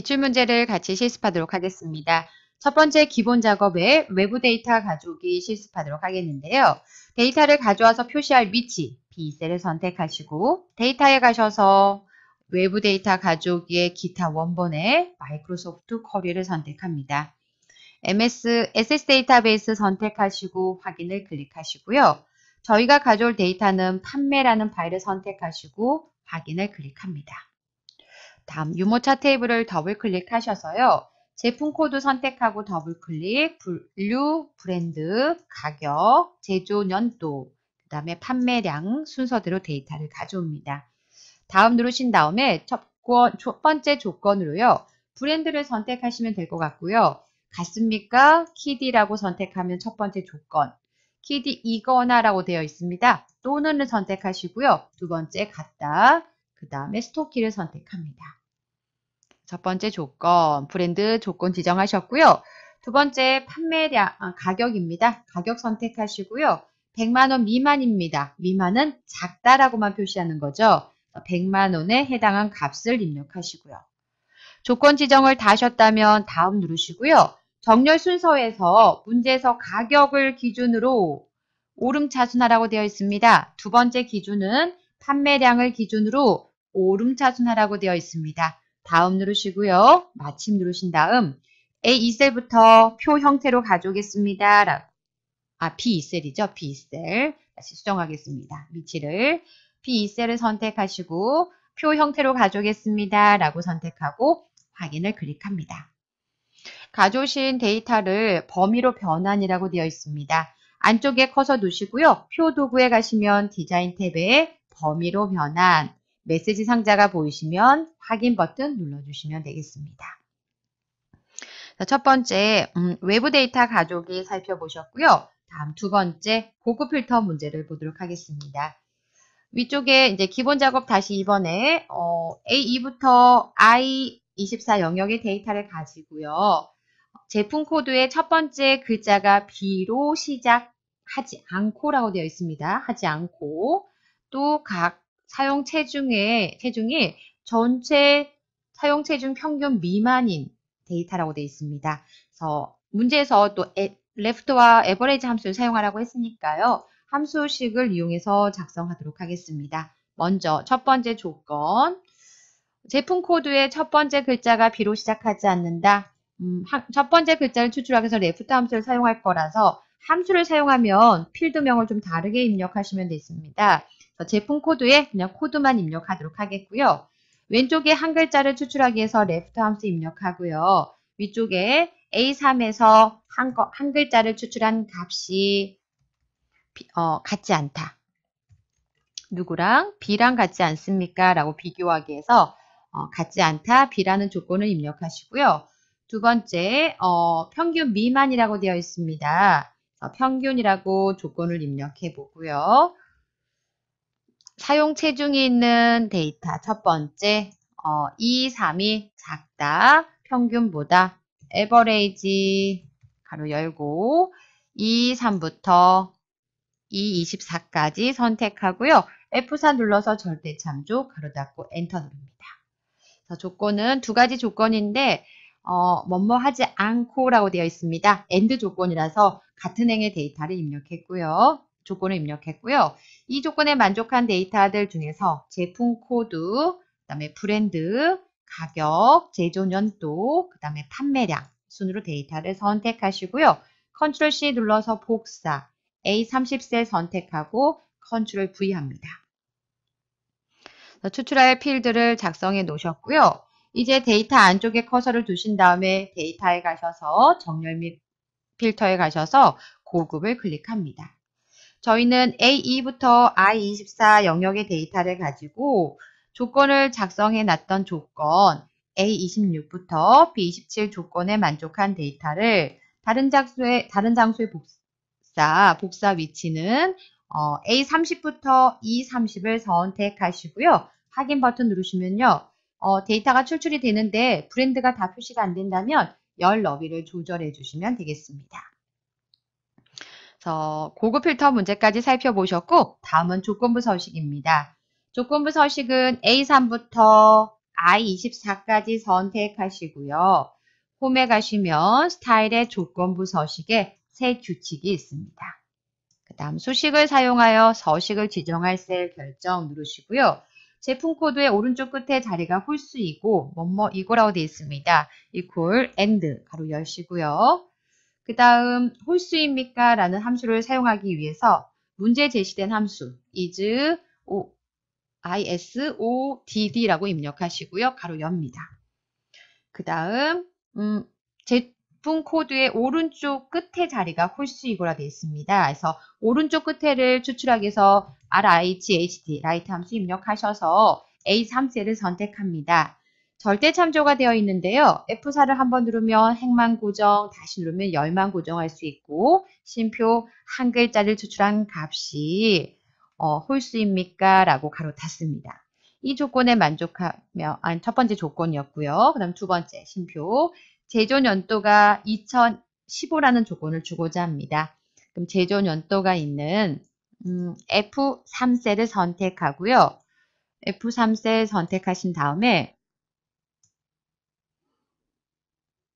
기출문제를 같이 실습하도록 하겠습니다. 첫 번째 기본 작업에 외부 데이터 가져오기 실습하도록 하겠는데요. 데이터를 가져와서 표시할 위치 B셀을 선택하시고 데이터에 가셔서 외부 데이터 가져오기의 기타 원본에 마이크로소프트 커리를 선택합니다. MS, SS 데이터베이스 선택하시고 확인을 클릭하시고요. 저희가 가져올 데이터는 판매라는 파일을 선택하시고 확인을 클릭합니다. 다음 유모차 테이블을 더블 클릭하셔서요. 제품 코드 선택하고 더블 클릭, 분류, 브랜드, 가격, 제조 년도그 다음에 판매량 순서대로 데이터를 가져옵니다. 다음 누르신 다음에 첫 번째 조건으로요. 브랜드를 선택하시면 될 것 같고요. 같습니까? 키디라고 선택하면 첫 번째 조건. 키디 이거나 라고 되어 있습니다. 또는을 선택하시고요. 두 번째 같다. 그 다음에 스토키를 선택합니다. 첫 번째 조건, 브랜드 조건 지정하셨고요. 두 번째 판매량, 아, 가격입니다. 가격 선택하시고요. 100만원 미만입니다. 미만은 작다라고만 표시하는 거죠. 100만원에 해당한 값을 입력하시고요. 조건 지정을 다 하셨다면 다음 누르시고요. 정렬 순서에서 문제에서 가격을 기준으로 오름차순하라고 되어 있습니다. 두 번째 기준은 판매량을 기준으로 오름차순하라고 되어 있습니다. 다음 누르시고요. 마침 누르신 다음 A2셀부터 표 형태로 가져오겠습니다. 아, B2셀이죠. B2셀. 다시 수정하겠습니다. 위치를 B2셀을 선택하시고 표 형태로 가져오겠습니다. 라고 선택하고 확인을 클릭합니다. 가져오신 데이터를 범위로 변환이라고 되어 있습니다. 안쪽에 커서 놓시고요표 도구에 가시면 디자인 탭에 범위로 변환 메시지 상자가 보이시면 확인 버튼 눌러주시면 되겠습니다. 첫 번째 음, 외부 데이터 가족이 살펴보셨고요. 다음 두 번째 고급 필터 문제를 보도록 하겠습니다. 위쪽에 이제 기본 작업 다시 이번에 어, A2부터 I24 영역의 데이터를 가지고요. 제품 코드의 첫 번째 글자가 B로 시작하지 않고라고 되어 있습니다. 하지 않고 또각 사용 체중의 체중이 전체 사용 체중 평균 미만인 데이터라고 되어 있습니다. 그래서 문제에서 또 에, l e 와에버 e r a 함수를 사용하라고 했으니까요. 함수식을 이용해서 작성하도록 하겠습니다. 먼저 첫 번째 조건 제품 코드의 첫 번째 글자가 비로 시작하지 않는다. 음, 첫 번째 글자를 추출하기 위해서 레프트 함수를 사용할 거라서 함수를 사용하면 필드명을 좀 다르게 입력하시면 되습니다 겠 어, 제품 코드에 그냥 코드만 입력하도록 하겠고요. 왼쪽에 한 글자를 추출하기 위해서 레프트 함수 입력하고요. 위쪽에 A3에서 한, 거, 한 글자를 추출한 값이 어, 같지 않다. 누구랑 B랑 같지 않습니까? 라고 비교하기 위해서 어, 같지 않다 B라는 조건을 입력하시고요. 두 번째 어, 평균 미만이라고 되어 있습니다. 평균이라고 조건을 입력해 보고요. 사용 체중이 있는 데이터 첫 번째 어, 2, 3이 작다 평균보다 에버레이지 가로 열고 2, 3부터 2, 24까지 선택하고요. F4 눌러서 절대 참조 가로 닫고 엔터 누릅니다. 자, 조건은 두 가지 조건인데 어, 뭐뭐 하지 않고 라고 되어 있습니다. 엔드 조건이라서 같은 행의 데이터를 입력했고요. 조건을 입력했고요. 이 조건에 만족한 데이터들 중에서 제품 코드, 그 다음에 브랜드, 가격, 제조 년도, 그 다음에 판매량 순으로 데이터를 선택하시고요. 컨트롤 C 눌러서 복사, A30셀 선택하고 컨트롤 V 합니다. 추출할 필드를 작성해 놓으셨고요. 이제 데이터 안쪽에 커서를 두신 다음에 데이터에 가셔서 정렬 및 필터에 가셔서 고급을 클릭합니다. 저희는 A2부터 I24 영역의 데이터를 가지고 조건을 작성해 놨던 조건 A26부터 B27 조건에 만족한 데이터를 다른 장소에 다른 장소에 복사 복사 위치는 어, A30부터 E30을 선택하시고요. 확인 버튼 누르시면요. 어, 데이터가 출출이 되는데 브랜드가 다 표시가 안 된다면 열 너비를 조절해 주시면 되겠습니다. 그래서 고급 필터 문제까지 살펴보셨고 다음은 조건부 서식입니다. 조건부 서식은 A3부터 I24까지 선택하시고요. 홈에 가시면 스타일의 조건부 서식에 세 규칙이 있습니다. 그 다음 수식을 사용하여 서식을 지정할 셀 결정 누르시고요. 제품 코드의 오른쪽 끝에 자리가 홀수이고 뭐뭐 이거라고 되어 있습니다. equal and 가로 열시고요. 그 다음 홀수입니까? 라는 함수를 사용하기 위해서 문제 제시된 함수 is o, isodd라고 입력하시고요. 가로 엽니다. 그 다음 음, 제품 코드의 오른쪽 끝에 자리가 홀수이고라 되어 있습니다. 그래서 오른쪽 끝에를 추출하기 위해서 RIGHD, 라이트 함수 입력하셔서 A3셀을 선택합니다. 절대 참조가 되어 있는데요. F4를 한번 누르면 행만 고정, 다시 누르면 열만 고정할 수 있고 심표 한 글자를 추출한 값이 어, 홀수입니까? 라고 가로 탔습니다이 조건에 만족하며 아니, 첫 번째 조건이었고요. 그 다음 두 번째 심표 제조년도가 2015라는 조건을 주고자 합니다. 그럼 제조년도가 있는 음, F3셀을 선택하고요. F3셀 선택하신 다음에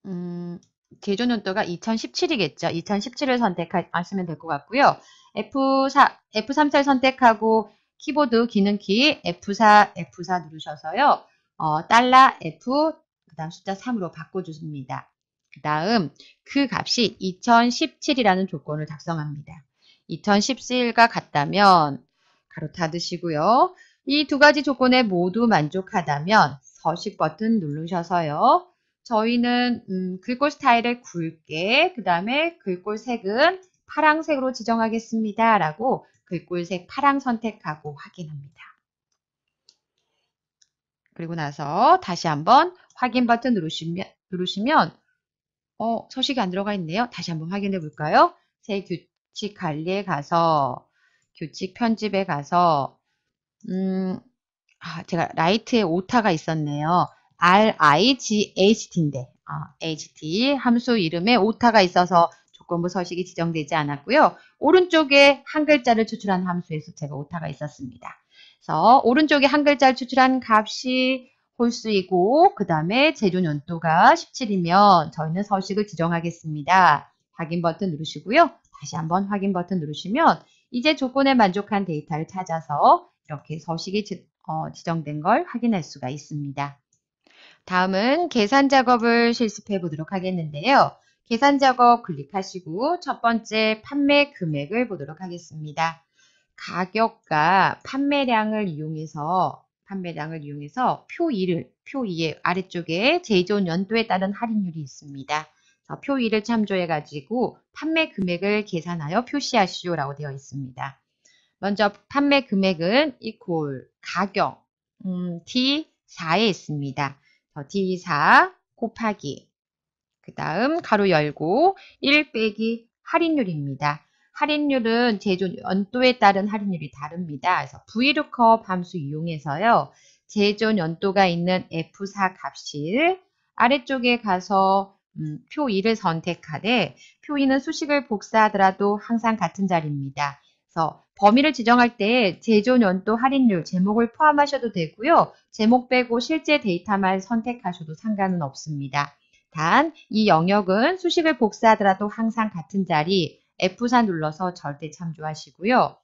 음, 개조 연도가 2017이겠죠. 2017을 선택하시면 될 것 같고요. F4, F3를 선택하고 키보드 기능키 F4, F4 누르셔서요. 어, 달러 F, 그 다음 숫자 3으로 바꿔줍니다. 그 다음 그 값이 2017이라는 조건을 작성합니다. 2017과 같다면 가로 닫으시고요. 이 두 가지 조건에 모두 만족하다면 서식 버튼 누르셔서요. 저희는 음, 글꼴 스타일을 굵게 그 다음에 글꼴 색은 파랑색으로 지정하겠습니다. 라고 글꼴색 파랑 선택하고 확인합니다. 그리고 나서 다시 한번 확인 버튼 누르시면, 누르시면 어, 서식이 안 들어가 있네요. 다시 한번 확인해 볼까요? 새 규칙 관리에 가서 규칙 편집에 가서 음, 아, 제가 라이트에 오타가 있었네요. RIGHT인데 아, 어, HT 함수 이름에 오타가 있어서 조건부 서식이 지정되지 않았고요. 오른쪽에 한 글자를 추출한 함수에서 제가 오타가 있었습니다. 그래서 오른쪽에 한 글자를 추출한 값이 홀수이고 그 다음에 제존 연도가 17이면 저희는 서식을 지정하겠습니다. 확인 버튼 누르시고요. 다시 한번 확인 버튼 누르시면 이제 조건에 만족한 데이터를 찾아서 이렇게 서식이 지, 어, 지정된 걸 확인할 수가 있습니다. 다음은 계산 작업을 실습해 보도록 하겠는데요. 계산 작업 클릭하시고 첫 번째 판매 금액을 보도록 하겠습니다. 가격과 판매량을 이용해서 판매량을 이용해서 표 2를 표 2의 아래쪽에 제조 연도에 따른 할인율이 있습니다. 표 2를 참조해 가지고 판매 금액을 계산하여 표시하시오라고 되어 있습니다. 먼저 판매 금액은 equal 가격 음, D4에 있습니다. D4 곱하기 그 다음 가로 열고 1 빼기 할인율입니다. 할인율은 제조 연도에 따른 할인율이 다릅니다. 그래서 VLOOKUP 함수 이용해서요. 제조 연도가 있는 F4 값을 아래쪽에 가서 음, 표 2를 선택하되 표 2는 수식을 복사하더라도 항상 같은 자리입니다. 그래서 범위를 지정할 때 제조 년도 할인율 제목을 포함하셔도 되고요. 제목 빼고 실제 데이터만 선택하셔도 상관은 없습니다. 단, 이 영역은 수식을 복사하더라도 항상 같은 자리 F4 눌러서 절대 참조하시고요.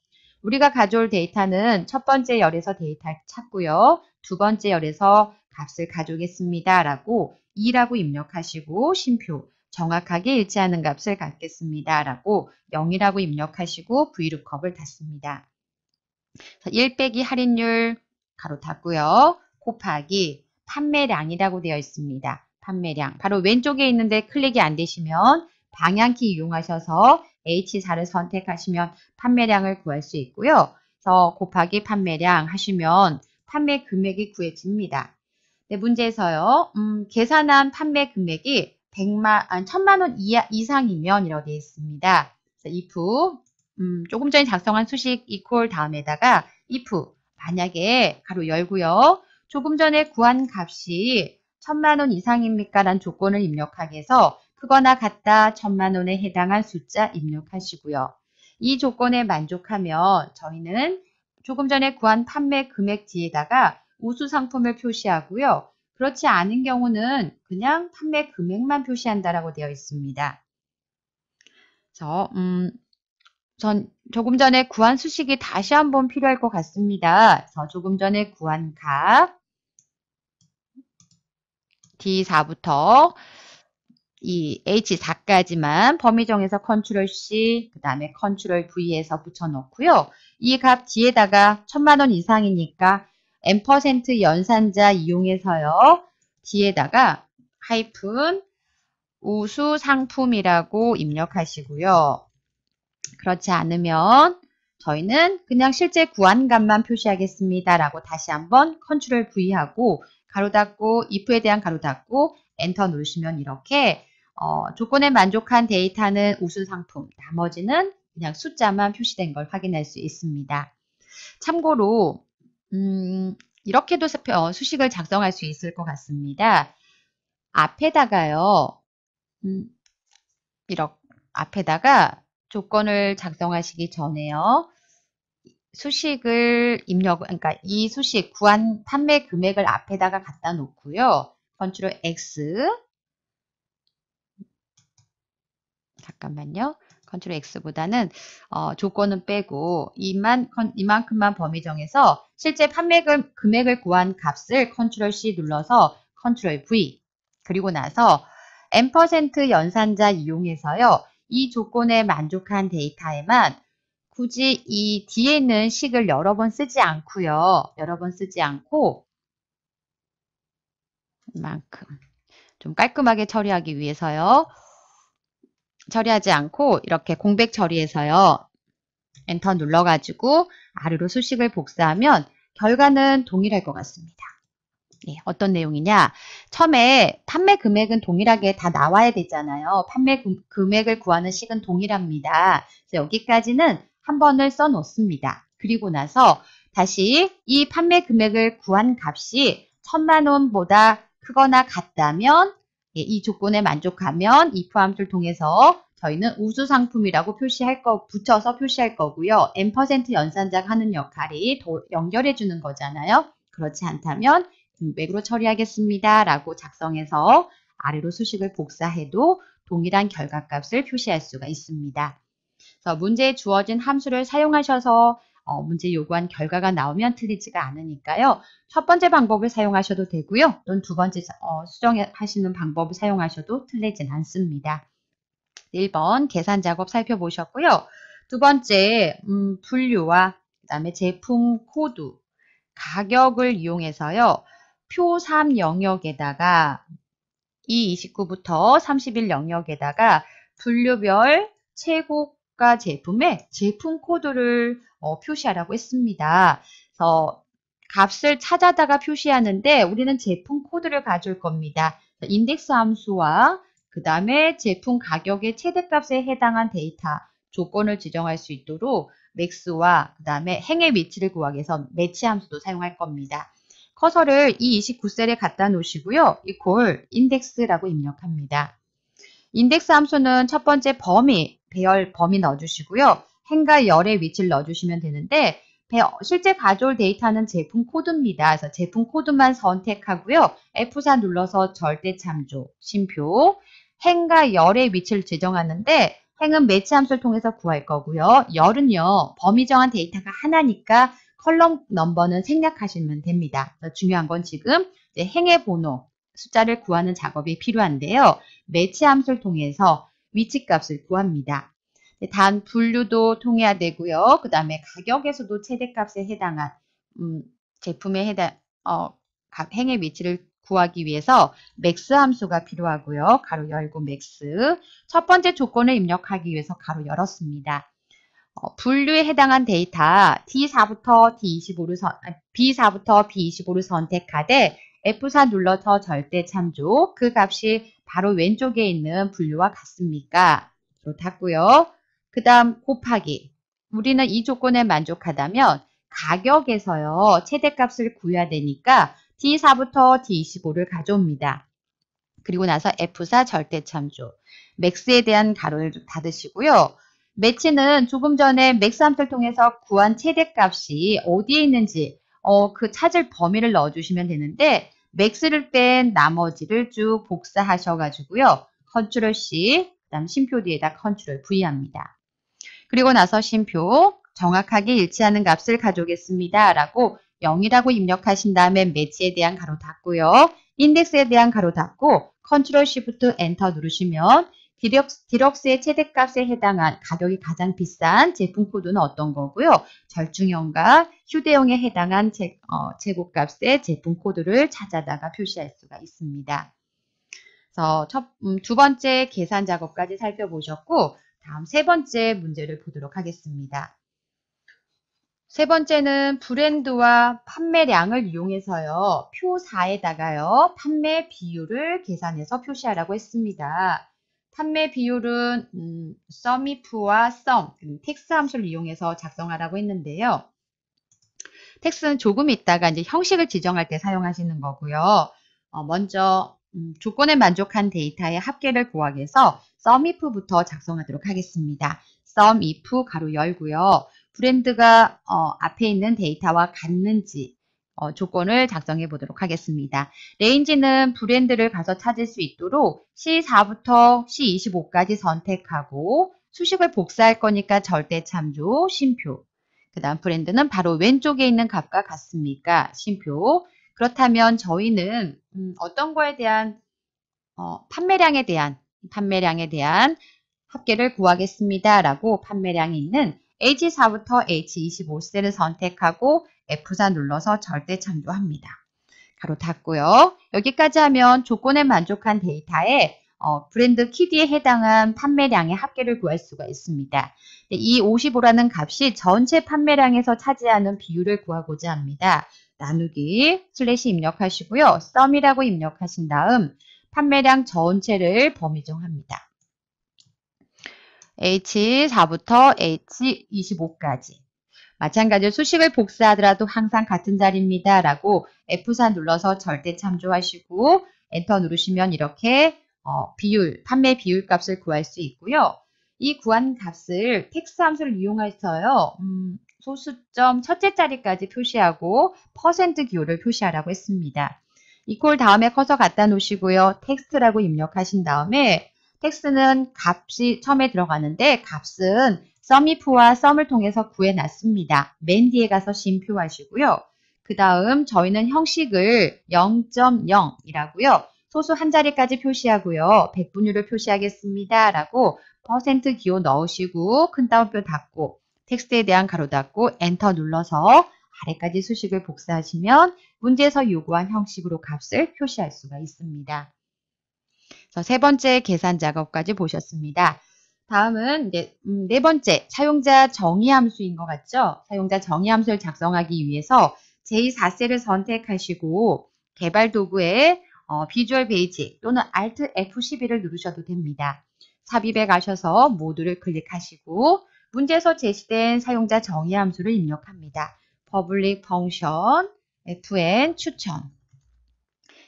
우리가 가져올 데이터는 첫 번째 열에서 데이터를 찾고요. 두 번째 열에서 값을 가져오겠습니다. 라고 2라고 입력하시고 쉼표 정확하게 일치하는 값을 갖겠습니다. 라고 0이라고 입력하시고 VLOOKUP을 닫습니다. 1 빼기 할인율 가로 닫고요. 곱하기 판매량이라고 되어 있습니다. 판매량 바로 왼쪽에 있는데 클릭이 안 되시면 방향키 이용하셔서 H4를 선택하시면 판매량을 구할 수 있고요. 그래서 곱하기 판매량 하시면 판매 금액이 구해집니다. 네, 문제에서요. 음, 계산한 판매 금액이 100만, 아 1000만 원 이하, 이상이면 이라고 되어 있습니다. 그래 if, 음, 조금 전에 작성한 수식 equal 다음에다가 if, 만약에 가로 열고요. 조금 전에 구한 값이 1000만 원 이상입니까? 라는 조건을 입력하기 해서 크거나 같다 1000만 원에 해당한 숫자 입력하시고요. 이 조건에 만족하면 저희는 조금 전에 구한 판매 금액 뒤에다가 우수 상품을 표시하고요. 그렇지 않은 경우는 그냥 판매 금액만 표시한다라고 되어 있습니다. 그래서 음, 전 조금 전에 구한 수식이 다시 한번 필요할 것 같습니다. 그래서 조금 전에 구한 값 D4부터 이 H4까지만 범위 정에서 컨트롤 C, 그 다음에 컨트롤 V에서 붙여놓고요. 이 값 뒤에다가 천만원 이상이니까 m% 연산자 이용해서요. 뒤에다가 하이픈 우수 상품이라고 입력하시고요. 그렇지 않으면 저희는 그냥 실제 구한값만 표시하겠습니다. 라고 다시 한번 컨트롤 V 하고 가로 닫고 if에 대한 가로 닫고 엔터 누르시면 이렇게 어, 조건에 만족한 데이터는 우수 상품, 나머지는 그냥 숫자만 표시된 걸 확인할 수 있습니다. 참고로 음, 이렇게도 수식을 작성할 수 있을 것 같습니다. 앞에다가요. 음, 이렇게 앞에다가 조건을 작성하시기 전에요. 수식을 입력, 그러니까 이 수식 구한 판매 금액을 앞에다가 갖다 놓고요. 컨트롤 X 잠깐만요. 컨트롤 X보다는 어, 조건은 빼고 이만, 이만큼만 범위 정해서 실제 판매 금액을 구한 값을 컨트롤 C 눌러서 컨트롤 V 그리고 나서 M% 연산자 이용해서요. 이 조건에 만족한 데이터에만 굳이 이 뒤에 있는 식을 여러 번 쓰지 않고요. 여러 번 쓰지 않고 이만큼 좀 깔끔하게 처리하기 위해서요. 처리하지 않고 이렇게 공백 처리해서요. 엔터 눌러가지고 아래로 수식을 복사하면 결과는 동일할 것 같습니다. 예, 어떤 내용이냐 처음에 판매 금액은 동일하게 다 나와야 되잖아요. 판매 금, 금액을 구하는 식은 동일합니다. 여기까지는 한 번을 써놓습니다. 그리고 나서 다시 이 판매 금액을 구한 값이 천만 원보다 크거나 같다면 예, 이 조건에 만족하면 이포함를 통해서 저희는 우수 상품이라고 표시할 거 붙여서 표시할 거고요. n 연산작 하는 역할이 도, 연결해 주는 거잖아요. 그렇지 않다면 금액으로 처리하겠습니다. 라고 작성해서 아래로 수식을 복사해도 동일한 결과값을 표시할 수가 있습니다. 그래서 문제에 주어진 함수를 사용하셔서 어, 문제 요구한 결과가 나오면 틀리지가 않으니까요. 첫 번째 방법을 사용하셔도 되고요. 또는 두 번째 어, 수정하시는 방법을 사용하셔도 틀리진 않습니다. 1번 계산 작업 살펴보셨고요. 두 번째 음, 분류와 그 다음에 제품 코드, 가격을 이용해서요. 표 3 영역에다가 이 29부터 31 영역에다가 분류별 최고 기과제품의 제품 코드를 어, 표시하라고 했습니다. 그래서 값을 찾아다가 표시하는데 우리는 제품 코드를 가져올 겁니다. 인덱스 함수와 그 다음에 제품 가격의 최대값에 해당한 데이터 조건을 지정할 수 있도록 맥스와 그 다음에 행의 위치를 구하기 위해서 매치 함수도 사용할 겁니다. 커서를 이 29셀에 갖다 놓으시고요. 이퀄 인덱스라고 입력합니다. 인덱스 함수는 첫 번째 범위, 배열 범위 넣어주시고요. 행과 열의 위치를 넣어주시면 되는데 실제 가져올 데이터는 제품 코드입니다. 그래서 제품 코드만 선택하고요. F4 눌러서 절대 참조, 심표, 행과 열의 위치를 지정하는데 행은 매치 함수를 통해서 구할 거고요. 열은요. 범위 정한 데이터가 하나니까 컬럼 넘버는 생략하시면 됩니다. 중요한 건 지금 행의 번호, 숫자를 구하는 작업이 필요한데요. 매치 함수를 통해서 위치값을 구합니다. 단 네, 분류도 통해야되고요. 그 다음에 가격에서도 최대값에 해당한 음, 제품에 해당 어, 행의 위치를 구하기 위해서 맥스 함수가 필요하고요. 가로 열고 맥스 첫 번째 조건을 입력하기 위해서 가로 열었습니다. 어, 분류에 해당한 데이터 D4부터 D25를 선, B4부터 B25를 선택하되 F4 눌러서 절대 참조 그 값이 바로 왼쪽에 있는 분류와 같습니까? 그렇다고요. 그 다음 곱하기 우리는 이 조건에 만족하다면 가격에서요 최대값을 구해야 되니까 D4부터 D25를 가져옵니다. 그리고 나서 F4 절대 참조 맥스에 대한 가로를 닫으시고요. 매치는 조금 전에 맥스함수를 통해서 구한 최대값이 어디에 있는지 어, 그 찾을 범위를 넣어주시면 되는데 맥스를 뺀 나머지를 쭉 복사하셔가지고요. 컨트롤 C, 그 다음 심표 뒤에다 컨트롤 V 합니다. 그리고 나서 심표 정확하게 일치하는 값을 가져오겠습니다. 라고 0이라고 입력하신 다음에 매치에 대한 가로 닫고요. 인덱스에 대한 가로 닫고 컨트롤 s 부터 엔터 누르시면 디럭스, 디럭스의 최대값에 해당한 가격이 가장 비싼 제품 코드는 어떤 거고요. 절충형과 휴대용에 해당한 제, 어, 최고값의 제품 코드를 찾아다가 표시할 수가 있습니다. 그래서 첫, 음, 두 번째 계산 작업까지 살펴보셨고 다음 세 번째 문제를 보도록 하겠습니다. 세 번째는 브랜드와 판매량을 이용해서요. 표 4에다가요. 판매 비율을 계산해서 표시하라고 했습니다. 판매 비율은 음, sumif와 sum, 음, 텍스 함수를 이용해서 작성하라고 했는데요. 텍스는 조금 있다가 이제 형식을 지정할 때 사용하시는 거고요. 어, 먼저 음, 조건에 만족한 데이터의 합계를 구하기 위해서 sumif부터 작성하도록 하겠습니다. sumif 가로 열고요. 브랜드가 어, 앞에 있는 데이터와 같는지 어, 조건을 작성해 보도록 하겠습니다. 레인지는 브랜드를 가서 찾을 수 있도록 C4부터 C25까지 선택하고 수식을 복사할 거니까 절대 참조, 심표. 그 다음 브랜드는 바로 왼쪽에 있는 값과 같습니까? 심표. 그렇다면 저희는 음, 어떤 거에 대한 어, 판매량에 대한 판매량에 대한 합계를 구하겠습니다. 라고 판매량이 있는 H4부터 H25셀을 선택하고 F4 눌러서 절대 참조합니다. 가로 닫고요. 여기까지 하면 조건에 만족한 데이터에 어, 브랜드 키디에 해당한 판매량의 합계를 구할 수가 있습니다. 이 55라는 값이 전체 판매량에서 차지하는 비율을 구하고자 합니다. 나누기 슬래시 입력하시고요. 썸이라고 입력하신 다음 판매량 전체를 범위 정합니다. H4부터 H25까지 마찬가지로 수식을 복사하더라도 항상 같은 자리입니다. 라고 F4 눌러서 절대 참조하시고 엔터 누르시면 이렇게 어, 비율, 판매 비율 값을 구할 수 있고요. 이 구한 값을 텍스 트 함수를 이용해서요. 음, 소수점 첫째 자리까지 표시하고 퍼센트 기호를 표시하라고 했습니다. 이퀄 다음에 커서 갖다 놓으시고요. 텍스트라고 입력하신 다음에 텍스는 트 값이 처음에 들어가는데 값은 썸이프와 썸을 통해서 구해놨습니다. 맨 뒤에 가서 심표하시고요. 그 다음 저희는 형식을 0.0이라고요. 소수 한 자리까지 표시하고요. 백분율을 표시하겠습니다. 라고 퍼센트 기호 넣으시고 큰 따옴표 닫고 텍스트에 대한 가로 닫고 엔터 눌러서 아래까지 수식을 복사하시면 문제에서 요구한 형식으로 값을 표시할 수가 있습니다. 그래서 세 번째 계산 작업까지 보셨습니다. 다음은 이제 음, 네 번째 사용자 정의 함수인 것 같죠? 사용자 정의 함수를 작성하기 위해서 j 4셀을 선택하시고 개발 도구에 어, 비주얼 베이직 또는 Alt F11을 누르셔도 됩니다. 삽입에 가셔서 모두를 클릭하시고 문제에서 제시된 사용자 정의 함수를 입력합니다. public function fn 추천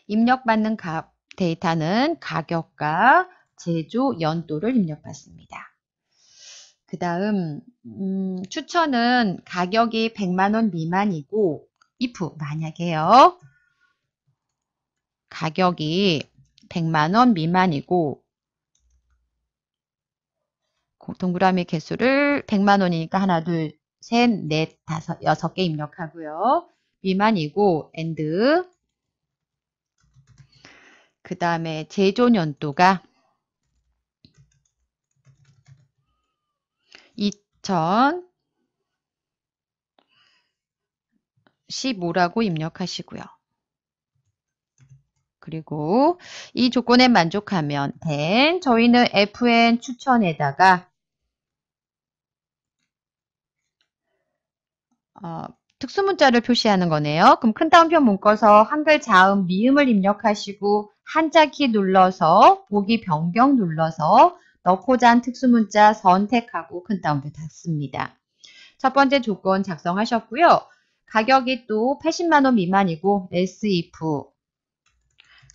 입력받는 값 데이터는 가격과 제조, 연도를 입력받습니다. 그 다음 음, 추천은 가격이 100만원 미만이고 if 만약에요. 가격이 100만원 미만이고 동그라미 개수를 100만원이니까 하나 둘 셋, 넷, 다섯, 여섯 개 입력하고요. 미만이고 and 그 다음에 제조 연도가 2015라고 입력하시고요. 그리고 이 조건에 만족하면 된 저희는 FN 추천에다가 어, 특수문자를 표시하는 거네요. 그럼 큰 따옴표 묶어서 한글 자음 미음을 입력하시고 한자키 눌러서 보기 변경 눌러서 넣고자 한 특수문자 선택하고 큰따옴표 닫습니다. 첫 번째 조건 작성하셨고요. 가격이 또 80만원 미만이고 SIF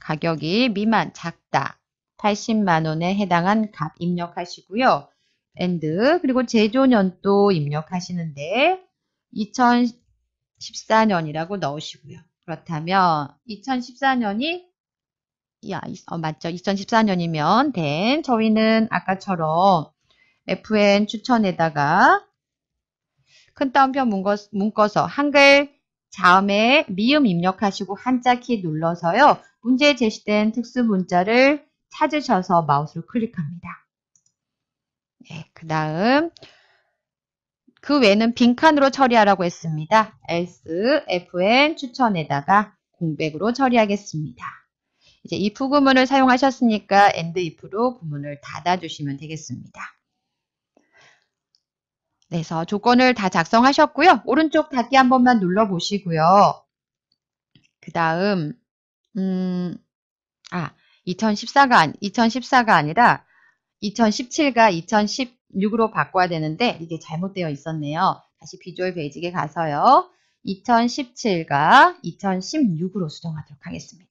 가격이 미만 작다 80만원에 해당한 값 입력하시고요. 엔드 그리고 제조년도 입력하시는데 2014년이라고 넣으시고요. 그렇다면 2014년이 야, 어, 맞죠. 2014년이면 된 저희는 아까처럼 FN 추천에다가 큰 따옴표 문어 묶어서 한글 자음에 미음 입력하시고 한자 키 눌러서요. 문제에 제시된 특수 문자를 찾으셔서 마우스를 클릭합니다. 네, 그 다음 그 외는 에 빈칸으로 처리하라고 했습니다. S, FN 추천에다가 공백으로 처리하겠습니다. 이제 if 구문을 사용하셨으니까 and if로 구문을 닫아주시면 되겠습니다. 네, 그래서 조건을 다 작성하셨고요. 오른쪽 닫기 한 번만 눌러보시고요. 그 다음 음, 아 2014가, 2014가 아니라 2017과 2016으로 바꿔야 되는데 이게 잘못되어 있었네요. 다시 비주얼 베이직에 가서요. 2017과 2016으로 수정하도록 하겠습니다.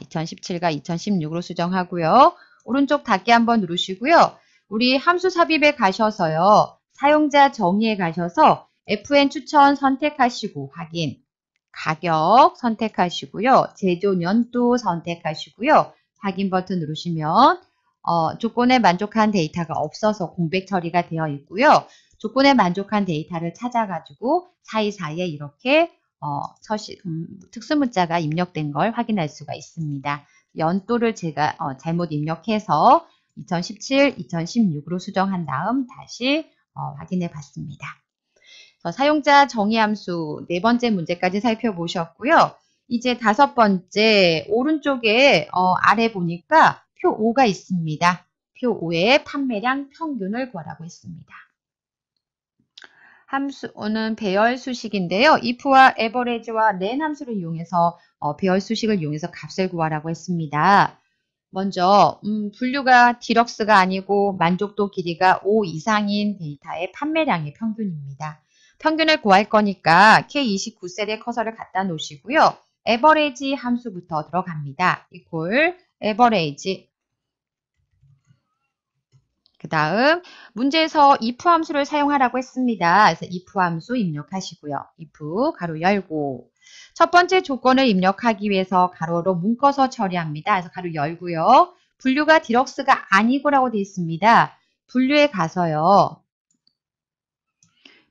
2017과 아, 2016으로 수정하고요. 오른쪽 닫기 한번 누르시고요. 우리 함수 삽입에 가셔서요. 사용자 정의에 가셔서 FN 추천 선택하시고 확인, 가격 선택하시고요. 제조 년도 선택하시고요. 확인 버튼 누르시면 어, 조건에 만족한 데이터가 없어서 공백 처리가 되어 있고요. 조건에 만족한 데이터를 찾아가지고 사이사이에 이렇게 어, 서식, 음, 특수문자가 입력된 걸 확인할 수가 있습니다. 연도를 제가 어, 잘못 입력해서 2017, 2016으로 수정한 다음 다시 어, 확인해 봤습니다. 사용자 정의 함수 네 번째 문제까지 살펴보셨고요. 이제 다섯 번째 오른쪽에 어, 아래 보니까 표 5가 있습니다. 표 5의 판매량 평균을 구하라고 했습니다. 함수는 배열 수식인데요. if와 average와 l 함수를 이용해서 어, 배열 수식을 이용해서 값을 구하라고 했습니다. 먼저 음, 분류가 디럭스가 아니고 만족도 길이가 5 이상인 데이터의 판매량의 평균입니다. 평균을 구할 거니까 K29셀에 커서를 갖다 놓으시고요. average 함수부터 들어갑니다. equal average 그 다음 문제에서 if 함수를 사용하라고 했습니다. 그래서 if 함수 입력하시고요. if 가로 열고 첫 번째 조건을 입력하기 위해서 가로로 묶어서 처리합니다. 그래서 가로 열고요. 분류가 디럭스가 아니고라고 되어 있습니다. 분류에 가서요.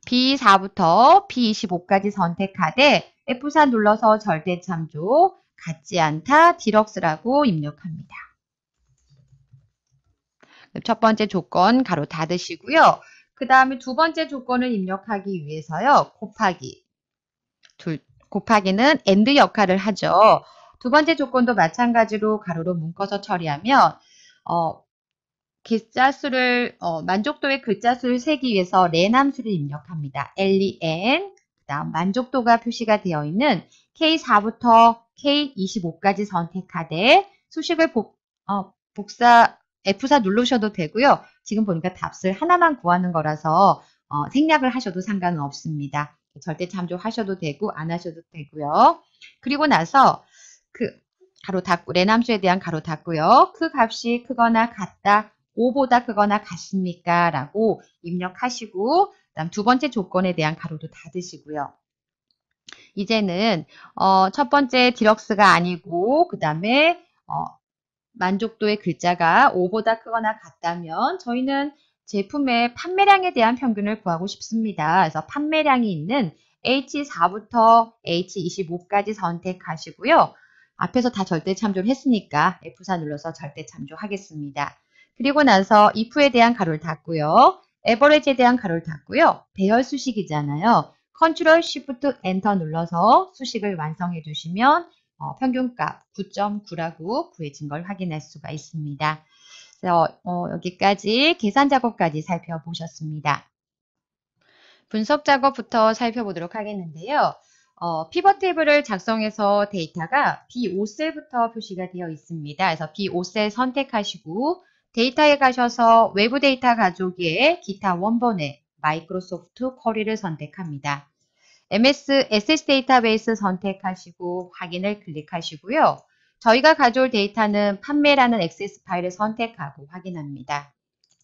B4부터 B25까지 선택하되 F4 눌러서 절대 참조 같지 않다 디럭스라고 입력합니다. 첫 번째 조건 가로 닫으시고요. 그 다음에 두 번째 조건을 입력하기 위해서요. 곱하기. 둘, 곱하기는 AND 역할을 하죠. 두 번째 조건도 마찬가지로 가로로 묶어서 처리하면 어, 글자 수를 어, 만족도의 글자 수를 세기 위해서 레남수를 입력합니다. LEN 그다음 만족도가 표시가 되어 있는 K4부터 K25까지 선택하되 수식을 복, 어, 복사 F4 누르셔도 되고요. 지금 보니까 답을 하나만 구하는 거라서 어, 생략을 하셔도 상관은 없습니다. 절대 참조 하셔도 되고 안 하셔도 되고요. 그리고 나서 그 가로 닫고 레남수에 대한 가로 닫고요. 그 값이 크거나 같다. 5보다 크거나 같습니까? 라고 입력하시고 그다음 두 번째 조건에 대한 가로도 닫으시고요. 이제는 어, 첫 번째 디럭스가 아니고 그 다음에 어, 만족도의 글자가 5보다 크거나 같다면 저희는 제품의 판매량에 대한 평균을 구하고 싶습니다. 그래서 판매량이 있는 H4부터 H25까지 선택하시고요. 앞에서 다 절대 참조를 했으니까 F4 눌러서 절대 참조하겠습니다. 그리고 나서 if에 대한 가로를 닫고요. a v e r a g e 에 대한 가로를 닫고요. 배열 수식이잖아요. 컨트롤 쉬프 t 엔터 눌러서 수식을 완성해 주시면 어, 평균값 9.9라고 구해진 걸 확인할 수가 있습니다. 그래서 어, 여기까지 계산 작업까지 살펴보셨습니다. 분석 작업부터 살펴보도록 하겠는데요. 어, 피벗 테이블을 작성해서 데이터가 B5셀부터 표시가 되어 있습니다. 그래서 B5셀 선택하시고 데이터에 가셔서 외부 데이터 가족의 기타 원본에 마이크로소프트 쿼리를 선택합니다. MS SS 데이터베이스 선택하시고 확인을 클릭하시고요. 저희가 가져올 데이터는 판매라는 액세스 파일을 선택하고 확인합니다.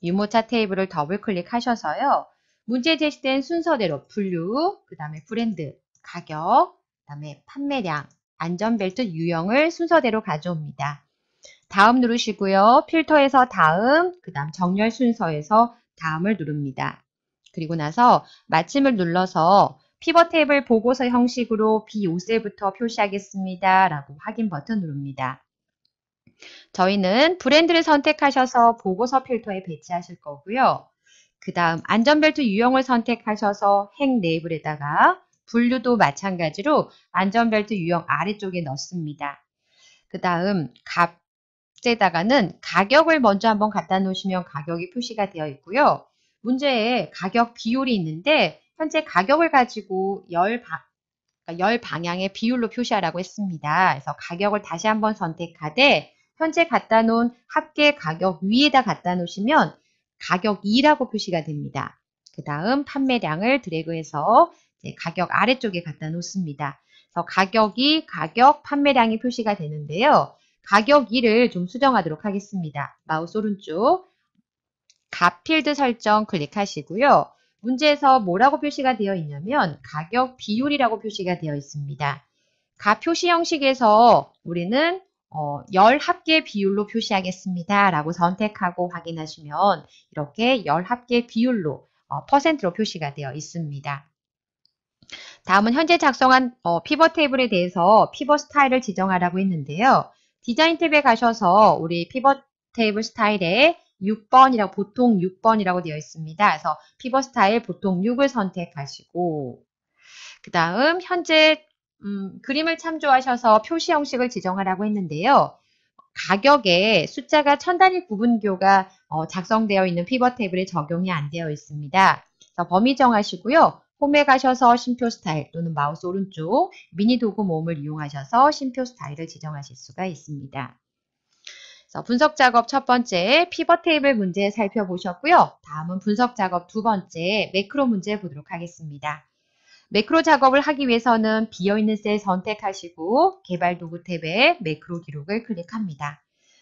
유모차 테이블을 더블 클릭하셔서요. 문제 제시된 순서대로 분류, 그 다음에 브랜드, 가격, 그 다음에 판매량, 안전벨트 유형을 순서대로 가져옵니다. 다음 누르시고요. 필터에서 다음, 그 다음 정렬 순서에서 다음을 누릅니다. 그리고 나서 마침을 눌러서 피벗 테이블 보고서 형식으로 B5셀부터 표시하겠습니다. 라고 확인 버튼 누릅니다. 저희는 브랜드를 선택하셔서 보고서 필터에 배치하실 거고요. 그 다음 안전벨트 유형을 선택하셔서 행 레이블에다가 분류도 마찬가지로 안전벨트 유형 아래쪽에 넣습니다. 그 다음 값에다가는 가격을 먼저 한번 갖다 놓으시면 가격이 표시가 되어 있고요. 문제에 가격 비율이 있는데 현재 가격을 가지고 열, 방, 그러니까 열 방향의 비율로 표시하라고 했습니다. 그래서 가격을 다시 한번 선택하되 현재 갖다 놓은 합계 가격 위에다 갖다 놓으시면 가격 2라고 표시가 됩니다. 그 다음 판매량을 드래그해서 가격 아래쪽에 갖다 놓습니다. 그래서 가격이 가격 판매량이 표시가 되는데요. 가격 2를 좀 수정하도록 하겠습니다. 마우스 오른쪽 값 필드 설정 클릭하시고요. 문제에서 뭐라고 표시가 되어 있냐면 가격 비율이라고 표시가 되어 있습니다. 가 표시 형식에서 우리는 어, 열 합계 비율로 표시하겠습니다. 라고 선택하고 확인하시면 이렇게 열 합계 비율로 어, 퍼센트로 표시가 되어 있습니다. 다음은 현재 작성한 어, 피버 테이블에 대해서 피버 스타일을 지정하라고 했는데요. 디자인 탭에 가셔서 우리 피버 테이블 스타일에 6번이라고 보통 6번이라고 되어 있습니다. 그래서 피벗 스타일 보통 6을 선택하시고 그 다음 현재 음, 그림을 참조하셔서 표시 형식을 지정하라고 했는데요. 가격에 숫자가 천 단위 구분교가 어, 작성되어 있는 피벗 테이블에 적용이 안 되어 있습니다. 범위 정하시고요. 홈에 가셔서 심표 스타일 또는 마우스 오른쪽 미니 도구 모음을 이용하셔서 심표 스타일을 지정하실 수가 있습니다. 그래서 분석 작업 첫 번째 피벗 테이블 문제 살펴보셨고요. 다음은 분석 작업 두 번째 매크로 문제 보도록 하겠습니다. 매크로 작업을 하기 위해서는 비어있는 셀 선택하시고 개발 도구 탭에 매크로 기록을 클릭합니다.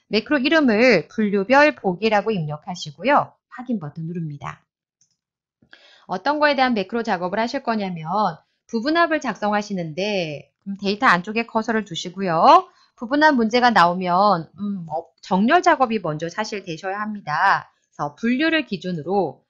매크로 이름을 분류별 보기라고 입력하시고요. 확인 버튼 누릅니다. 어떤 거에 대한 매크로 작업을 하실 거냐면 부분합을 작성하시는데 데이터 안쪽에 커서를 두시고요. 부분한 문제가 나오면 음, 어, 정렬 작업이 먼저 사실 되셔야 합니다. 그래서 분류를 기준으로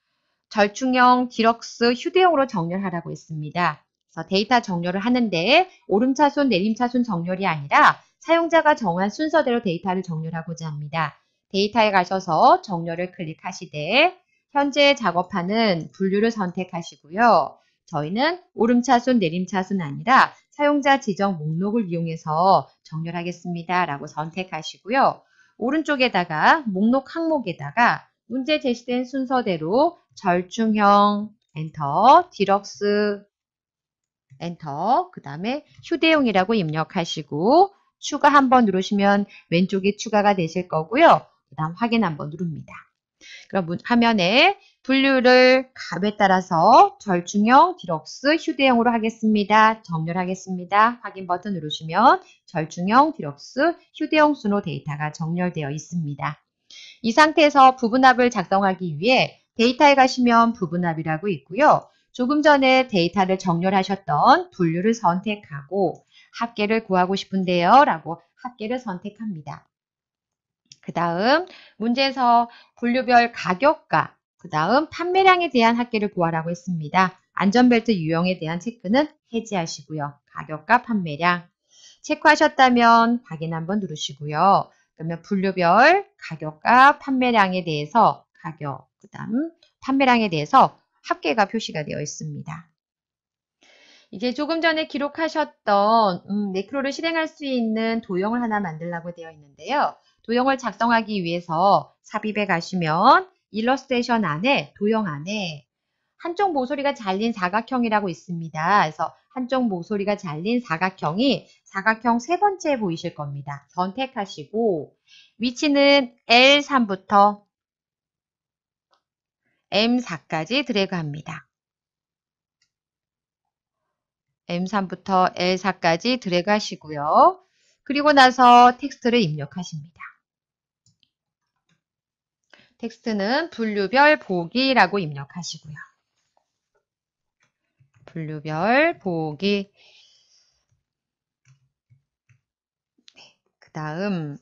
절충형, 디럭스, 휴대용으로 정렬하라고 했습니다. 그래서 데이터 정렬을 하는데 오름차순, 내림차순 정렬이 아니라 사용자가 정한 순서대로 데이터를 정렬하고자 합니다. 데이터에 가셔서 정렬을 클릭하시되 현재 작업하는 분류를 선택하시고요. 저희는 오름차순, 내림차순 아니라 사용자 지정 목록을 이용해서 정렬하겠습니다. 라고 선택하시고요. 오른쪽에다가 목록 항목에다가 문제 제시된 순서대로 절충형 엔터, 디럭스 엔터, 그 다음에 휴대용이라고 입력하시고 추가 한번 누르시면 왼쪽이 추가가 되실 거고요. 그 다음 확인 한번 누릅니다. 그럼 화면에 분류를 값에 따라서 절충형, 디럭스, 휴대형으로 하겠습니다. 정렬하겠습니다. 확인 버튼 누르시면 절충형, 디럭스, 휴대형 순호 데이터가 정렬되어 있습니다. 이 상태에서 부분합을 작성하기 위해 데이터에 가시면 부분합이라고 있고요. 조금 전에 데이터를 정렬하셨던 분류를 선택하고 합계를 구하고 싶은데요. 라고 합계를 선택합니다. 그 다음 문제에서 분류별 가격과 그 다음 판매량에 대한 합계를 구하라고 했습니다. 안전벨트 유형에 대한 체크는 해지하시고요. 가격과 판매량. 체크하셨다면 확인 한번 누르시고요. 그러면 분류별 가격과 판매량에 대해서 가격, 그 다음 판매량에 대해서 합계가 표시가 되어 있습니다. 이제 조금 전에 기록하셨던 음, 매크로를 실행할 수 있는 도형을 하나 만들라고 되어 있는데요. 도형을 작성하기 위해서 삽입에 가시면 일러스테이션 안에 도형 안에 한쪽 모서리가 잘린 사각형이라고 있습니다. 그래서 한쪽 모서리가 잘린 사각형이 사각형 세 번째 보이실 겁니다. 선택하시고 위치는 L3부터 M4까지 드래그합니다. M3부터 L4까지 드래그 하시고요. 그리고 나서 텍스트를 입력하십니다. 텍스트는 분류별 보기라고 입력하시고요. 분류별 보기 그 다음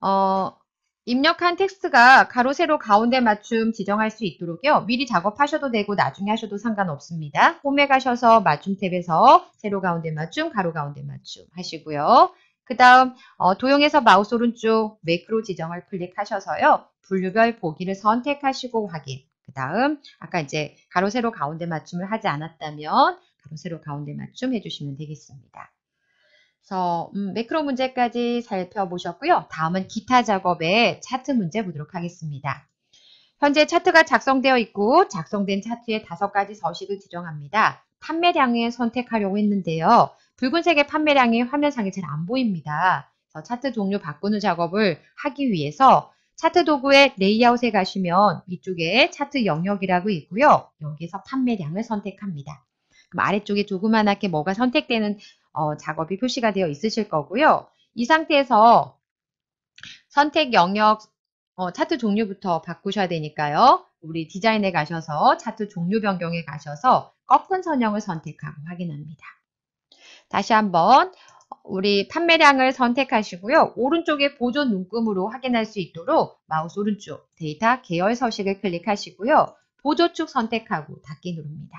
어, 입력한 텍스트가 가로 세로 가운데 맞춤 지정할 수 있도록요. 미리 작업하셔도 되고 나중에 하셔도 상관없습니다. 홈에 가셔서 맞춤 탭에서 세로 가운데 맞춤, 가로 가운데 맞춤 하시고요. 그 다음 어, 도형에서 마우스 오른쪽 매크로 지정을 클릭하셔서요. 분류별 보기를 선택하시고 확인. 그 다음 아까 이제 가로 세로 가운데 맞춤을 하지 않았다면 가로 세로 가운데 맞춤 해주시면 되겠습니다. 그래서 음, 매크로 문제까지 살펴보셨고요. 다음은 기타 작업의 차트 문제 보도록 하겠습니다. 현재 차트가 작성되어 있고 작성된 차트에 다섯 가지 서식을 지정합니다. 판매량을 선택하려고 했는데요. 붉은색의 판매량이 화면상에 잘 안 보입니다. 차트 종류 바꾸는 작업을 하기 위해서 차트 도구의 레이아웃에 가시면 이쪽에 차트 영역이라고 있고요. 여기에서 판매량을 선택합니다. 그럼 아래쪽에 조그만하게 뭐가 선택되는 어, 작업이 표시가 되어 있으실 거고요. 이 상태에서 선택 영역 어, 차트 종류부터 바꾸셔야 되니까요. 우리 디자인에 가셔서 차트 종류 변경에 가셔서 꺾은 선형을 선택하고 확인합니다. 다시 한번 우리 판매량을 선택하시고요. 오른쪽에 보존 눈금으로 확인할 수 있도록 마우스 오른쪽 데이터 계열 서식을 클릭하시고요. 보조축 선택하고 닫기 누릅니다.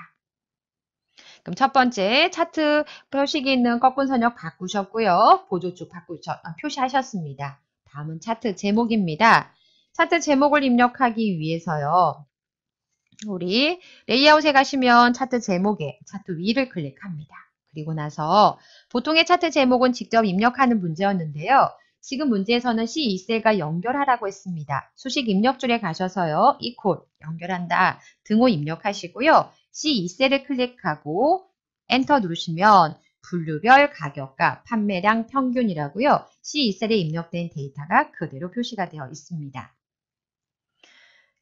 그럼 첫 번째 차트 표식이 있는 꺾은 선역 바꾸셨고요. 보조축 바꾸셨, 아, 표시하셨습니다. 다음은 차트 제목입니다. 차트 제목을 입력하기 위해서요. 우리 레이아웃에 가시면 차트 제목에 차트 위를 클릭합니다. 그리고 나서 보통의 차트 제목은 직접 입력하는 문제였는데요. 지금 문제에서는 C2셀과 연결하라고 했습니다. 수식 입력줄에 가셔서요. 이콜 연결한다 등호 입력하시고요. C2셀을 클릭하고 엔터 누르시면 분류별 가격과 판매량 평균이라고요. C2셀에 입력된 데이터가 그대로 표시가 되어 있습니다.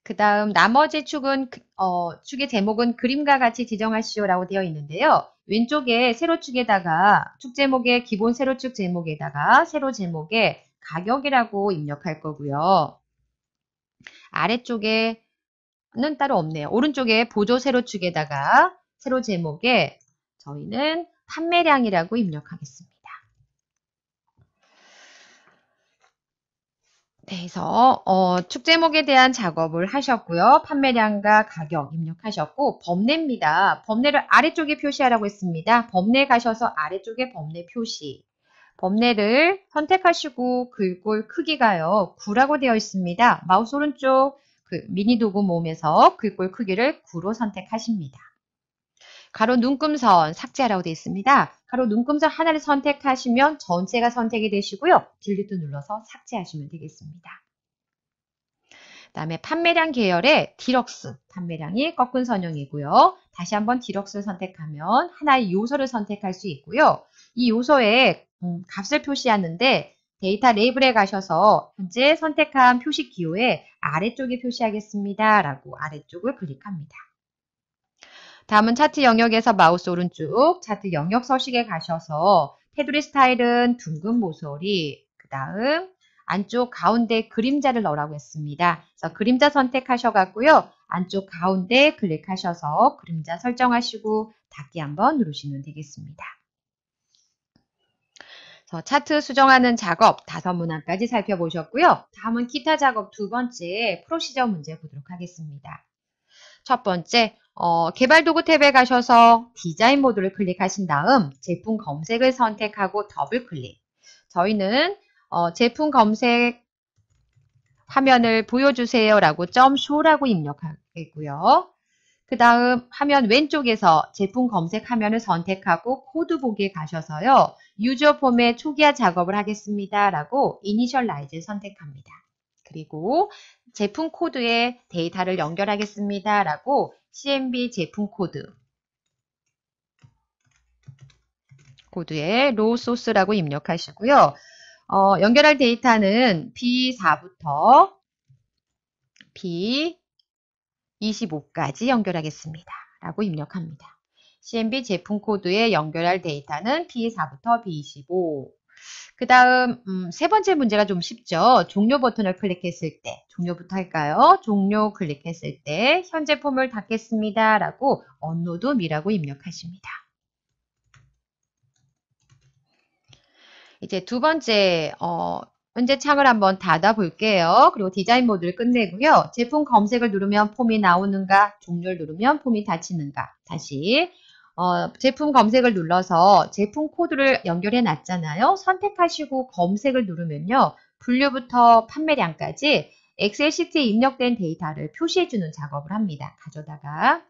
그 다음 나머지 축은 그, 어, 축의 제목은 그림과 같이 지정하시오라고 되어 있는데요. 왼쪽에 세로 축에다가 축 제목의 기본 세로 축 제목에다가 세로 제목에 가격이라고 입력할 거고요. 아래쪽에는 따로 없네요. 오른쪽에 보조 세로 축에다가 세로 제목에 저희는 판매량이라고 입력하겠습니다. 대해서 어, 축제목에 대한 작업을 하셨고요. 판매량과 가격 입력하셨고 범례입니다. 범례를 아래쪽에 표시하라고 했습니다. 범례 가셔서 아래쪽에 범례 표시 범례를 선택하시고 글꼴 크기가요. 9라고 되어 있습니다. 마우스 오른쪽 그 미니 도구 모음에서 글꼴 크기를 9로 선택하십니다. 가로 눈금선 삭제하라고 되어 있습니다. 가로 눈금자 하나를 선택하시면 전체가 선택이 되시고요. 딜리트 눌러서 삭제하시면 되겠습니다. 그 다음에 판매량 계열의 디럭스 판매량이 꺾은 선형이고요. 다시 한번 디럭스를 선택하면 하나의 요소를 선택할 수 있고요. 이 요소에 음, 값을 표시하는데 데이터 레이블에 가셔서 현재 선택한 표시 기호에 아래쪽에 표시하겠습니다. 라고 아래쪽을 클릭합니다. 다음은 차트 영역에서 마우스 오른쪽 차트 영역 서식에 가셔서 테두리 스타일은 둥근 모서리 그 다음 안쪽 가운데 그림자를 넣으라고 했습니다. 그래서 그림자 선택하셔갖고요. 안쪽 가운데 클릭하셔서 그림자 설정하시고 닫기 한번 누르시면 되겠습니다. 차트 수정하는 작업 다섯 문항까지 살펴보셨고요. 다음은 기타 작업 두 번째 프로시저 문제 보도록 하겠습니다. 첫 번째, 어, 개발 도구 탭에 가셔서 디자인 모드를 클릭하신 다음 제품 검색을 선택하고 더블 클릭. 저희는 어, 제품 검색 화면을 보여주세요 라고 점쇼라고 입력하겠고요. 그 다음 화면 왼쪽에서 제품 검색 화면을 선택하고 코드 보기에 가셔서요. 유저 폼의 초기화 작업을 하겠습니다. 라고 이니셜라이즈를 선택합니다. 그리고 제품 코드에 데이터를 연결하겠습니다. 라고 CMB 제품 코드 코드에 로우 소스라고 입력하시고요. 어, 연결할 데이터는 B4부터 B25까지 연결하겠습니다. 라고 입력합니다. CMB 제품 코드에 연결할 데이터는 B4부터 B25 그 다음 음, 세 번째 문제가 좀 쉽죠. 종료 버튼을 클릭했을 때 종료부터 할까요? 종료 클릭했을 때 현재 폼을 닫겠습니다. 라고 언로드미라고 입력하십니다. 이제 두 번째 어, 현재 창을 한번 닫아 볼게요. 그리고 디자인 모드를 끝내고요. 제품 검색을 누르면 폼이 나오는가, 종료를 누르면 폼이 닫히는가. 다시 어, 제품 검색을 눌러서 제품 코드를 연결해 놨잖아요. 선택하시고 검색을 누르면요. 분류부터 판매량까지 엑셀 시트에 입력된 데이터를 표시해 주는 작업을 합니다. 가져다가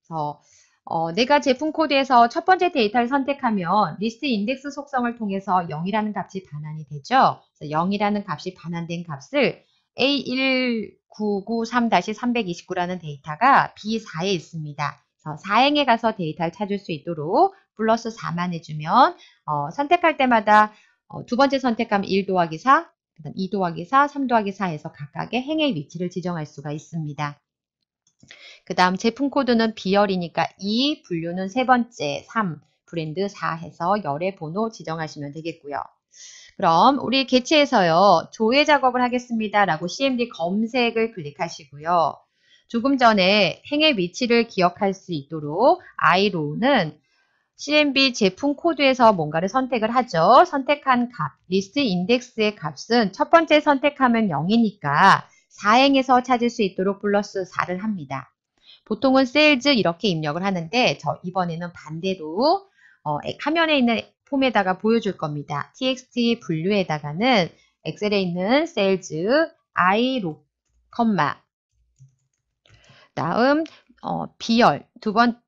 그래서 어, 내가 제품 코드에서 첫 번째 데이터를 선택하면 리스트 인덱스 속성을 통해서 0이라는 값이 반환이 되죠. 0이라는 값이 반환된 값을 A1993-329라는 데이터가 B4에 있습니다. 어, 4행에 가서 데이터를 찾을 수 있도록 플러스 4만 해주면 어, 선택할 때마다 어, 두 번째 선택하면 1도하기 4, 그다음 2도하기 4, 3도하기4해서 각각의 행의 위치를 지정할 수가 있습니다. 그 다음 제품 코드는 비열이니까 2, 분류는 세 번째 3, 브랜드 4 해서 열의 번호 지정하시면 되겠고요. 그럼 우리 개체에서요. 조회 작업을 하겠습니다. 라고 CMD 검색을 클릭하시고요. 조금 전에 행의 위치를 기억할 수 있도록 I로는 CMB 제품 코드에서 뭔가를 선택을 하죠. 선택한 값, 리스트 인덱스의 값은 첫 번째 선택하면 0이니까 4행에서 찾을 수 있도록 플러스 4를 합니다. 보통은 세일즈 이렇게 입력을 하는데 저 이번에는 반대로 어, 화면에 있는 폼에다가 보여줄 겁니다. txt 분류에다가는 엑셀에 있는 세일즈 i로, 컴마 다음 어, B열 두번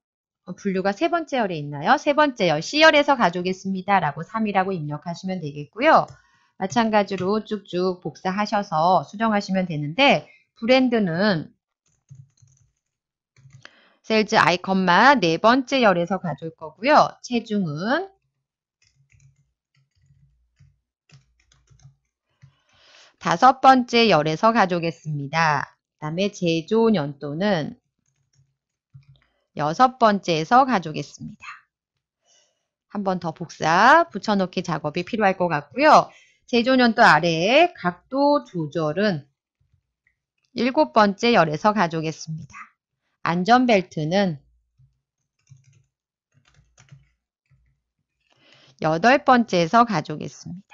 어, 분류가 세 번째 열에 있나요? 세 번째 열 C열에서 가져오겠습니다. 라고 3이라고 입력하시면 되겠고요. 마찬가지로 쭉쭉 복사하셔서 수정하시면 되는데 브랜드는 셀즈 아이컨만 네 번째 열에서 가져올 거고요. 체중은 다섯 번째 열에서 가져오겠습니다. 다음에 제조 년도는 여섯 번째에서 가져오겠습니다. 한번 더 복사, 붙여넣기 작업이 필요할 것 같고요. 제조 년도 아래에 각도 조절은 일곱 번째 열에서 가져오겠습니다. 안전벨트는 여덟 번째에서 가져오겠습니다.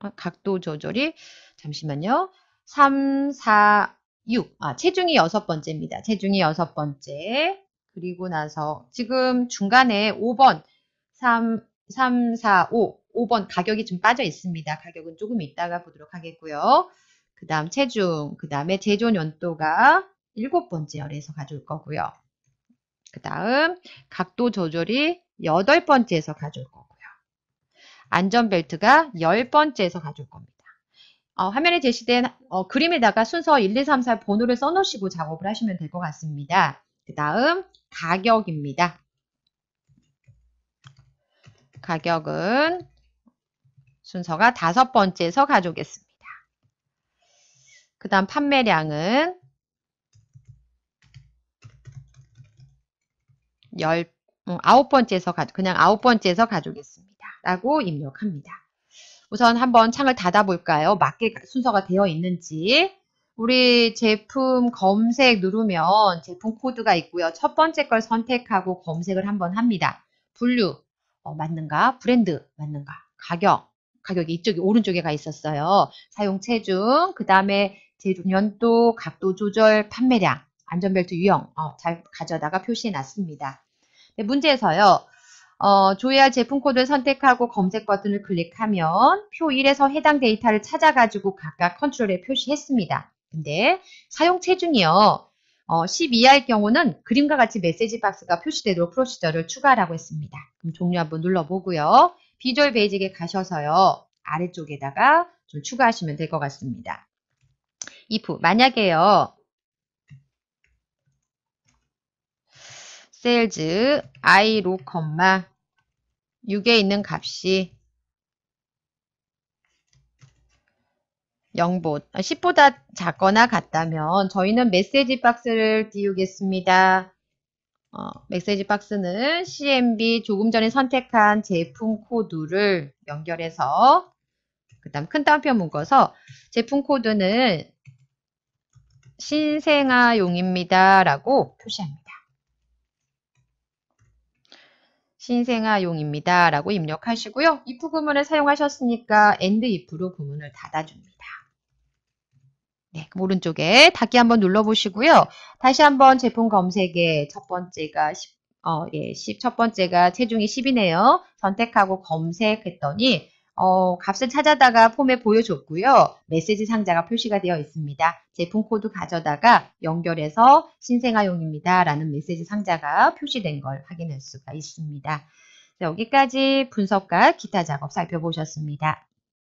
어, 각도 조절이 잠시만요. 3, 4, 6. 아, 체중이 여섯 번째입니다. 체중이 여섯 번째. 그리고 나서 지금 중간에 5번 3, 3, 4, 5. 5번 가격이 좀 빠져 있습니다. 가격은 조금 이따가 보도록 하겠고요. 그 다음 체중, 그 다음에 제조 연도가 일곱 번째 열에서 가져올 거고요. 그 다음 각도 조절이 여덟 번째에서 가져올 거고요. 안전벨트가 열 번째에서 가져올 겁니다. 어, 화면에 제시된 어, 그림에다가 순서 1, 2, 3, 4 번호를 써놓으시고 작업을 하시면 될 것 같습니다. 그 다음 가격입니다. 가격은 순서가 다섯 번째에서 가져오겠습니다. 그 다음 판매량은 10, 음, 아홉 번째에서 가, 그냥 아홉 번째에서 가져오겠습니다. 라고 입력합니다. 우선 한번 창을 닫아볼까요? 맞게 순서가 되어 있는지. 우리 제품 검색 누르면 제품 코드가 있고요. 첫 번째 걸 선택하고 검색을 한번 합니다. 분류 어, 맞는가? 브랜드 맞는가? 가격 가격이 이쪽이 오른쪽에 가 있었어요. 사용 체중 그 다음에 제조 연도 각도 조절 판매량 안전벨트 유형 어, 잘 가져다가 표시해 놨습니다. 네, 문제에서요. 어, 조회할 제품 코드를 선택하고 검색 버튼을 클릭하면 표 1에서 해당 데이터를 찾아가지고 각각 컨트롤에 표시했습니다. 근데 사용 체중이요. 어, 12할 경우는 그림과 같이 메시지 박스가 표시되도록 프로시저를 추가하라고 했습니다. 그럼 종료 한번 눌러보고요. 비주얼 베이직에 가셔서요. 아래쪽에다가 좀 추가하시면 될 것 같습니다. if 만약에요. sales i로, 6에 있는 값이 0보, 다 10보다 작거나 같다면 저희는 메시지 박스를 띄우겠습니다. 어, 메시지 박스는 CMB 조금 전에 선택한 제품 코드를 연결해서 그 다음 큰 따옴표 묶어서 제품 코드는 신생아용입니다 라고 표시합니다. 신생아 용입니다. 라고 입력하시고요. if 구문을 사용하셨으니까 and if로 구문을 닫아줍니다. 네, 오른쪽에 닫기 한번 눌러보시고요. 다시 한번 제품 검색에 첫 번째가 10, 어, 예, 10, 첫 번째가 체중이 10이네요. 선택하고 검색했더니 어, 값을 찾아다가 폼에 보여줬고요. 메시지 상자가 표시가 되어 있습니다. 제품 코드 가져다가 연결해서 신생아용입니다. 라는 메시지 상자가 표시된 걸 확인할 수가 있습니다. 여기까지 분석과 기타 작업 살펴보셨습니다.